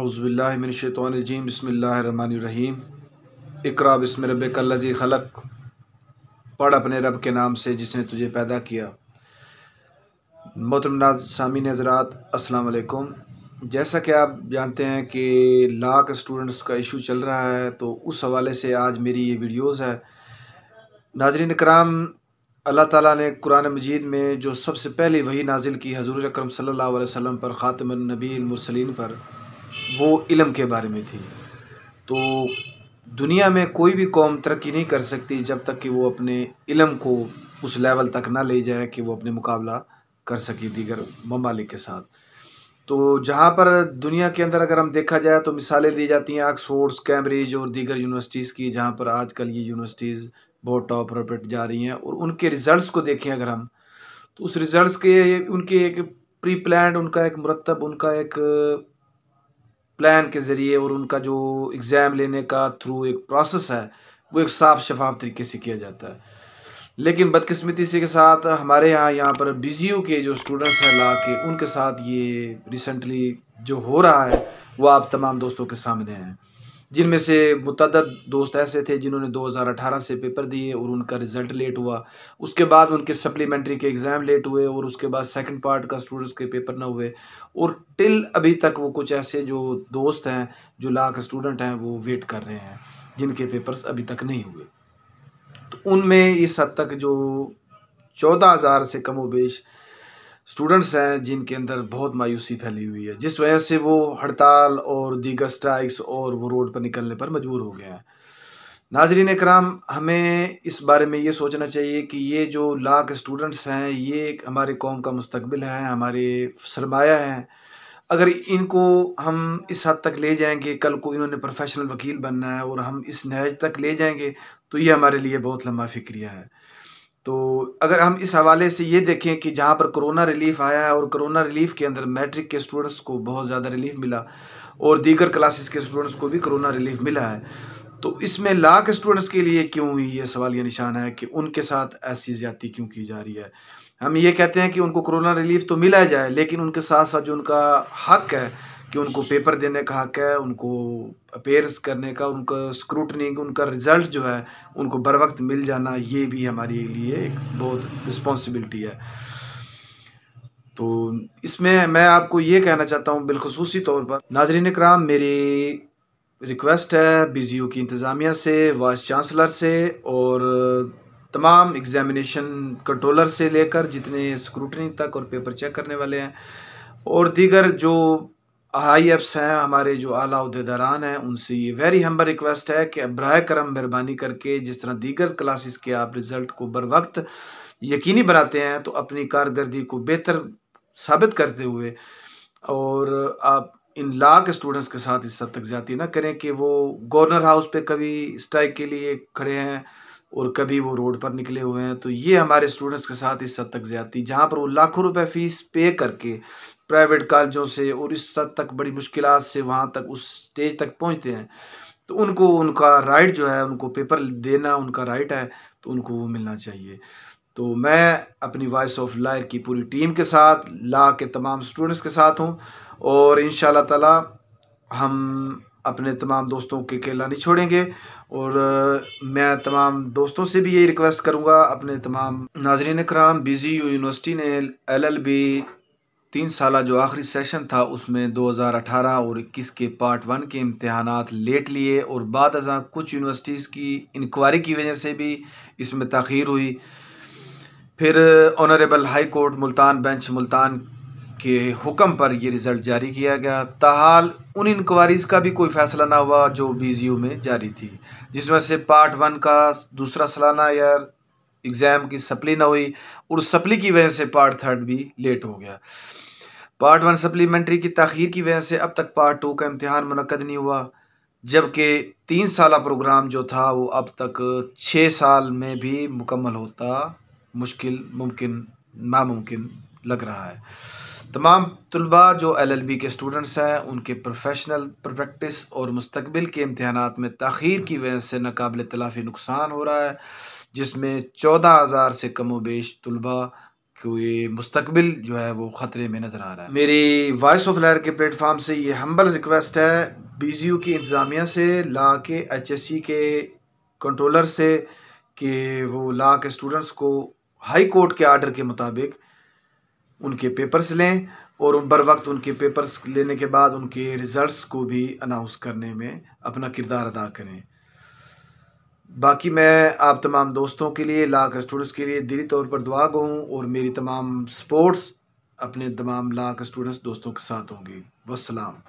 अज़बिल्लिनशैतरजीम बसमीम इकरा बसम रब कल्लजी खलक पढ़ अपने रब के नाम से जिसने तुझे पैदा किया मोहतरम सामी नजरात असलकुम जैसा कि आप जानते हैं कि लाख स्टूडेंट्स का इशू चल रहा है तो उस हवाले से आज मेरी ये वीडियोज़ है नाजरीन कराम अल्लाह ताला ने कुरान मजीद में जो सबसे पहली वही नाजिल की हजूर अक्रम सल्लल्लाहु अलैहि वसल्लम पर ख़ातम नबी पर वो इलम के बारे में थी तो दुनिया में कोई भी कौम तरक्की नहीं कर सकती जब तक कि वो अपने इलम को उस लेवल तक ना ले जाए कि वो अपने मुकाबला कर सके दीगर ममालिक के साथ तो जहाँ पर दुनिया के अंदर अगर हम देखा जाए तो मिसालें दी जाती हैं ऑक्सफोर्ड्स कैम्ब्रिज और दीगर यूनिवर्सिटीज़ की जहाँ पर आजकल ये यूनिवर्सिटीज़ बहुत टॉप पर जा रही हैं और उनके रिज़ल्ट को देखें अगर हम तो उस रिज़ल्ट के उनके एक प्री प्लान उनका एक मुरतब उनका एक प्लान के ज़रिए और उनका जो एग्ज़ाम लेने का थ्रू एक प्रोसेस है वो एक साफ शफाफ तरीके से किया जाता है लेकिन बदकिस्मती से के साथ हमारे यहाँ यहाँ पर बी के जो स्टूडेंट्स हैं ला के उनके साथ ये रिसेंटली जो हो रहा है वो आप तमाम दोस्तों के सामने हैं जिनमें से मुतद दोस्त ऐसे थे जिन्होंने 2018 से पेपर दिए और उनका रिज़ल्ट लेट हुआ उसके बाद उनके सप्लीमेंट्री के एग्ज़ाम लेट हुए और उसके बाद सेकंड पार्ट का स्टूडेंट्स के पेपर ना हुए और टिल अभी तक वो कुछ ऐसे जो दोस्त हैं जो लाख स्टूडेंट हैं वो वेट कर रहे हैं जिनके पेपर्स अभी तक नहीं हुए तो उनमें इस हद तक जो चौदह हज़ार से कमोबेश स्टूडेंट्स हैं जिनके अंदर बहुत मायूसी फैली हुई है जिस वजह से वो हड़ताल और दीगर स्ट्राइक्स और वो रोड पर निकलने पर मजबूर हो गए हैं नाजरीन कराम हमें इस बारे में ये सोचना चाहिए कि ये जो लाख स्टूडेंट्स हैं ये हमारे कौम का मुस्तबिल है हमारे सरमाया हैं अगर इनको हम इस हद तक ले जाएंगे कल को इन्होंने प्रोफेशनल वकील बनना है और हम इस नहज तक ले जाएंगे तो ये हमारे लिए बहुत लंबा फिक्रिया है तो अगर हम इस हवाले से ये देखें कि जहाँ पर कोरोना रिलीफ आया है और कोरोना रिलीफ के अंदर मैट्रिक के स्टूडेंट्स को बहुत ज़्यादा रिलीफ मिला और दीगर क्लासेस के स्टूडेंट्स को भी कोरोना रिलीफ मिला है तो इसमें लाख स्टूडेंट्स के लिए क्यों हुई ये सवाल ये निशान है कि उनके साथ ऐसी ज्यादा क्यों की जा रही है हम ये कहते हैं कि उनको कोरोना रिलीफ तो मिला जाए लेकिन उनके साथ साथ जो उनका हक है कि उनको पेपर देने का हक है उनको अपेयर्स करने का उनका स्क्रूटनिंग उनका रिजल्ट जो है उनको बर वक्त मिल जाना ये भी हमारे लिए एक बहुत रिस्पॉन्सिबिलिटी है तो इसमें मैं आपको ये कहना चाहता हूँ बिलखसूसी तौर पर नाजरीन कराम मेरी रिक्वेस्ट है बी की इंतज़ामिया से वाइस चांसलर से और तमाम एग्जामिनेशन कंट्रोलर से लेकर जितने स्क्रूटनी तक और पेपर चेक करने वाले हैं और दीगर जो हाई एप्स हैं हमारे जो आला उदेदारान हैं उनसे ये वेरी हम्बर रिक्वेस्ट है कि ब्राह करम मेहरबानी करके जिस तरह दीगर क्लासेस के आप रिज़ल्ट को बर वक्त यकीनी बनाते हैं तो अपनी कारदर्दी को बेहतर साबित करते हुए और आप इन लाख स्टूडेंट्स के साथ इस हद तक ज़्यादा ना करें कि वो गवर्नर हाउस पर कभी स्ट्राइक के लिए खड़े हैं और कभी वो रोड पर निकले हुए हैं तो ये हमारे स्टूडेंट्स के साथ इस हद तक ज्यादा जहाँ पर वो लाखों रुपए फीस पे करके प्राइवेट कॉलेजों से और इस हद तक बड़ी मुश्किल से वहाँ तक उस स्टेज तक पहुँचते हैं तो उनको उनका राइट जो है उनको पेपर देना उनका राइट है तो उनको वो मिलना चाहिए तो मैं अपनी वॉइस ऑफ लायर की पूरी टीम के साथ ला के तमाम स्टूडेंट्स के साथ हूँ और इन ताला हम अपने तमाम दोस्तों के अकेला नहीं छोड़ेंगे और मैं तमाम दोस्तों से भी यही रिक्वेस्ट करूँगा अपने तमाम नाजरीन कराम बिजी यूनिवर्सिटी ने एल एल बी तीन साल जो आखिरी सेशन था उसमें 2018 और 21 के पार्ट वन के इम्तहान लेट लिए और बाद अजा कुछ यूनिवर्सिटीज़ की इंक्वायरी की वजह से भी इसमें तखीर हुई फिर honourable high court Multan bench Multan के हुक्म पर यह रिज़ल्ट जारी किया गया ताहाल उन इंक्वायरीज़ का भी कोई फैसला ना हुआ जो यू में जारी थी जिसमें से पार्ट वन का दूसरा सालाना ईयर एग्ज़ाम की सप्ली ना हुई और सप्ली की वजह से पार्ट थर्ड भी लेट हो गया पार्ट वन सप्लीमेंट्री की तखीर की वजह से अब तक पार्ट टू का इम्तहान मनकद नहीं हुआ जबकि तीन साल प्रोग्राम जो था वो अब तक छः साल में भी मुकम्मल होता मुश्किल मुमकिन नामुमकिन लग रहा है तमाम तलबा जो एल एल बी के स्टूडेंट्स हैं उनके प्रोफेशनल प्रैक्टिस और मुस्तबिल के इम्तहान में तखीर की वजह से नाकबिल तलाफ़ी नुकसान हो रहा है जिसमें चौदह हज़ार से कम वेश तलबा के मुस्तबिल जो है वो ख़तरे में नज़र आ रहा है मेरी वॉइस ऑफ लहर के प्लेटफार्म से ये हम्बल रिक्वेस्ट है बी जी यू की इंतज़ामिया से ला के एच एस सी के कंट्रोलर से कि वो ला के स्टूडेंट्स को हाई कोर्ट के आर्डर के मुताबिक उनके पेपर्स लें और बर वक्त उनके पेपर्स लेने के बाद उनके रिज़ल्ट्स को भी अनाउंस करने में अपना किरदार अदा करें बाकी मैं आप तमाम दोस्तों के लिए लाख स्टूडेंट्स के लिए दिली तौर पर दुआ गो हूँ और मेरी तमाम स्पोर्ट्स अपने तमाम लाख स्टूडेंट्स दोस्तों के साथ होंगे वसलाम